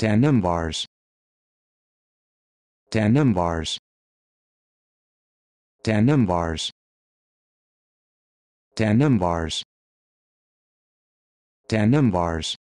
Tandem bars. Tandem bars. Tandem bars. Tandem bars. Tandem bars.